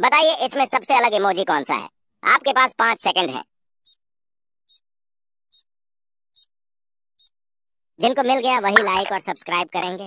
बताइए इसमें सबसे अलग इमोजी कौन सा है आपके पास पांच सेकंड है जिनको मिल गया वही लाइक और सब्सक्राइब करेंगे